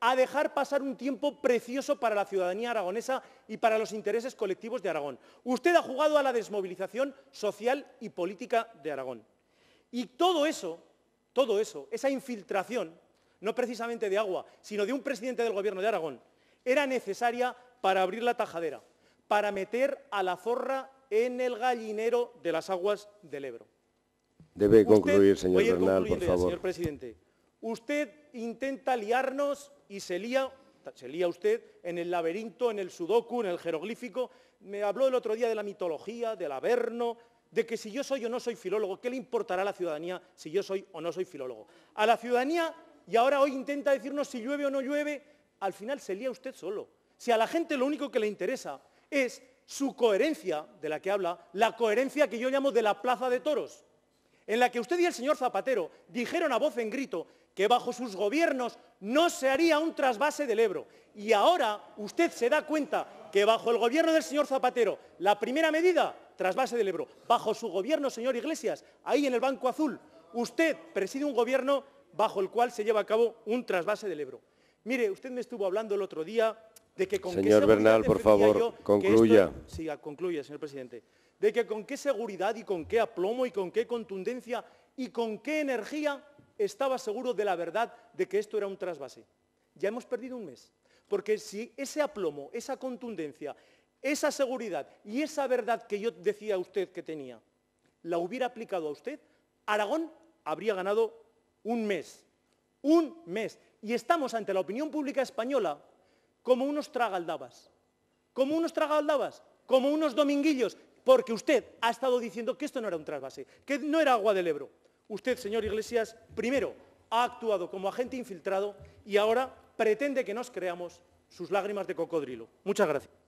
a dejar pasar un tiempo precioso para la ciudadanía aragonesa y para los intereses colectivos de Aragón. Usted ha jugado a la desmovilización social y política de Aragón. Y todo eso, todo eso, esa infiltración, no precisamente de agua, sino de un presidente del Gobierno de Aragón, era necesaria para abrir la tajadera, para meter a la zorra en el gallinero de las aguas del Ebro. Debe concluir, señor Bernal, por favor. Usted intenta liarnos y se lía, se lía usted en el laberinto, en el sudoku, en el jeroglífico. Me habló el otro día de la mitología, del averno, de que si yo soy o no soy filólogo, ¿qué le importará a la ciudadanía si yo soy o no soy filólogo? A la ciudadanía, y ahora hoy intenta decirnos si llueve o no llueve, al final se lía usted solo. Si a la gente lo único que le interesa es su coherencia, de la que habla, la coherencia que yo llamo de la plaza de toros, en la que usted y el señor Zapatero dijeron a voz en grito que bajo sus gobiernos no se haría un trasvase del Ebro. Y ahora usted se da cuenta que bajo el gobierno del señor Zapatero, la primera medida, trasvase del Ebro. Bajo su gobierno, señor Iglesias, ahí en el Banco Azul, usted preside un gobierno bajo el cual se lleva a cabo un trasvase del Ebro. Mire, usted me estuvo hablando el otro día de que con señor Bernal, por favor, concluya. concluya, señor presidente. De que con qué seguridad y con qué aplomo y con qué contundencia y con qué energía estaba seguro de la verdad de que esto era un trasvase. Ya hemos perdido un mes. Porque si ese aplomo, esa contundencia, esa seguridad y esa verdad que yo decía a usted que tenía, la hubiera aplicado a usted, Aragón habría ganado un mes. Un mes. Y estamos ante la opinión pública española como unos tragaldabas. Como unos tragaldabas. Como unos dominguillos. Porque usted ha estado diciendo que esto no era un trasvase, que no era agua del Ebro. Usted, señor Iglesias, primero ha actuado como agente infiltrado y ahora pretende que nos creamos sus lágrimas de cocodrilo. Muchas gracias.